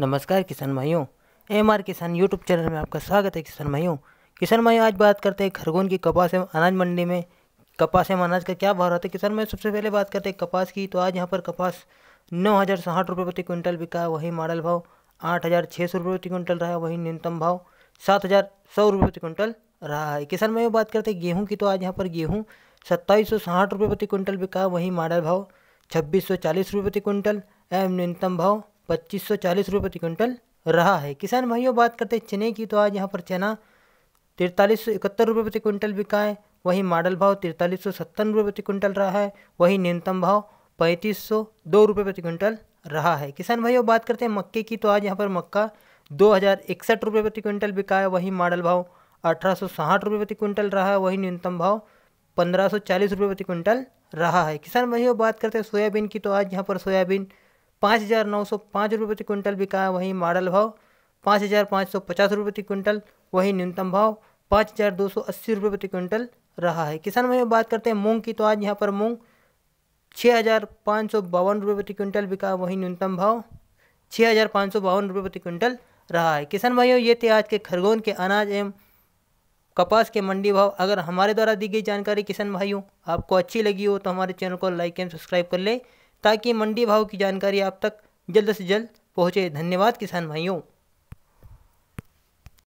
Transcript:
नमस्कार किसान भाइयों एम आर किसान यूट्यूब चैनल में आपका स्वागत है किसान भाइयों किसान भाई आज बात करते हैं खरगोन की कपास एवं अनाज मंडी में कपास एवं अनाज का क्या भाव रहता है किसान भाई सबसे पहले बात करते हैं कपास की तो आज यहाँ पर कपास नौ हज़ार साठ रुपये प्रति क्विंटल बिका वही मॉडल भाव आठ हज़ार छः सौ रुपये प्रति क्विंटल रहा वही न्यूनतम भाव सात हज़ार सौ रुपये प्रति क्विंटल रहा है किसान भाई बात करते हैं गेहूँ की तो आज यहाँ पर गेहूँ सत्ताईस सौ साठ रुपये प्रति क्विंटल बिका वही मॉडल भाव छब्बीस सौ चालीस रुपये प्रति क्विंटल एवं न्यूनतम भाव पच्चीस सौ चालीस रुपये प्रति क्विंटल रहा है किसान भाइयों बात करते हैं चने की तो आज यहाँ पर चना तिरतालीस सौ इकहत्तर रुपये प्रति क्विंटल बिका है वहीं मॉडल भाव तिरतालीस सौ सत्तर रुपये प्रति क्विंटल रहा है वहीं न्यूनतम भाव पैंतीस सौ दो रुपये प्रति क्विंटल रहा है किसान भाइयों बात करते हैं मक्के की तो आज यहाँ पर मक्का दो हज़ार इकसठ रुपये प्रति क्विंटल बिका है वहीं मॉडल भाव अठारह सौ साठ रुपये प्रति क्विंटल रहा है वहीं न्यूनतम भाव पंद्रह सौ चालीस रुपये प्रति क्विंटल रहा है किसान भाइयों बात करते हैं सोयाबीन की तो आज यहाँ पर सोयाबीन पाँच हज़ार नौ सौ पाँच रुपये प्रति क्विंटल बिका है वहीं मॉडल भाव पाँच हज़ार पाँच सौ पचास रुपये प्रति क्विंटल वहीं न्यूनतम भाव पाँच हज़ार दो सौ अस्सी रुपये प्रति क्विंटल रहा है किसान भाई बात करते हैं मूंग की तो आज यहाँ पर मूंग छः हज़ार पाँच सौ बावन रुपये प्रति क्विंटल बिका वहीं न्यूनतम भाव छः हज़ार पाँच सौ बावन रुपये प्रति क्विंटल रहा है किसान भाइयों ये थे आज के खरगोन के अनाज एवं कपास के मंडी भाव अगर हमारे द्वारा दी गई जानकारी किसान भाइयों आपको अच्छी लगी हो तो हमारे चैनल को लाइक एंड सब्सक्राइब कर ले ताकि मंडी भाव की जानकारी आप तक जल्द से जल्द पहुँचे धन्यवाद किसान भाइयों